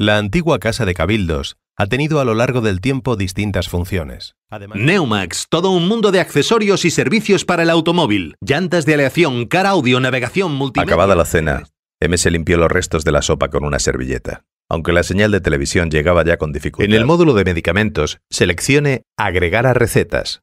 La antigua Casa de Cabildos ha tenido a lo largo del tiempo distintas funciones. Neumax, todo un mundo de accesorios y servicios para el automóvil. Llantas de aleación, car audio, navegación multimedia... Acabada la cena, M se limpió los restos de la sopa con una servilleta. Aunque la señal de televisión llegaba ya con dificultad. En el módulo de medicamentos, seleccione Agregar a recetas.